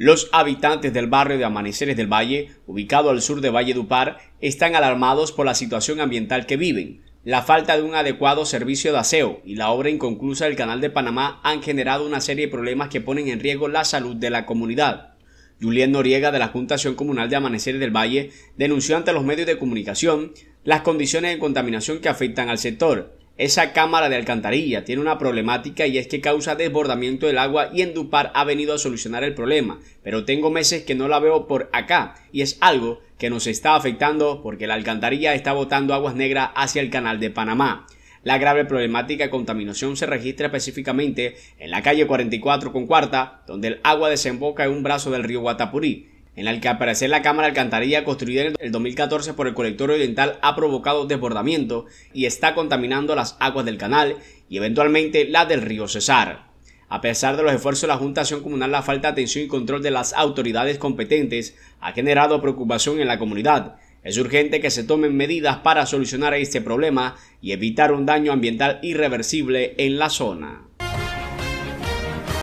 Los habitantes del barrio de Amaneceres del Valle, ubicado al sur de Valle Dupar, están alarmados por la situación ambiental que viven. La falta de un adecuado servicio de aseo y la obra inconclusa del Canal de Panamá han generado una serie de problemas que ponen en riesgo la salud de la comunidad. Julián Noriega de la Juntación Comunal de Amaneceres del Valle denunció ante los medios de comunicación las condiciones de contaminación que afectan al sector esa cámara de alcantarilla tiene una problemática y es que causa desbordamiento del agua y Endupar ha venido a solucionar el problema, pero tengo meses que no la veo por acá y es algo que nos está afectando porque la alcantarilla está botando aguas negras hacia el canal de Panamá. La grave problemática de contaminación se registra específicamente en la calle 44 con cuarta, donde el agua desemboca en un brazo del río Guatapurí en el que aparecer la cámara alcantarilla construida en el 2014 por el colector oriental ha provocado desbordamiento y está contaminando las aguas del canal y eventualmente la del río Cesar. A pesar de los esfuerzos de la Junta Comunal, la falta de atención y control de las autoridades competentes ha generado preocupación en la comunidad. Es urgente que se tomen medidas para solucionar este problema y evitar un daño ambiental irreversible en la zona.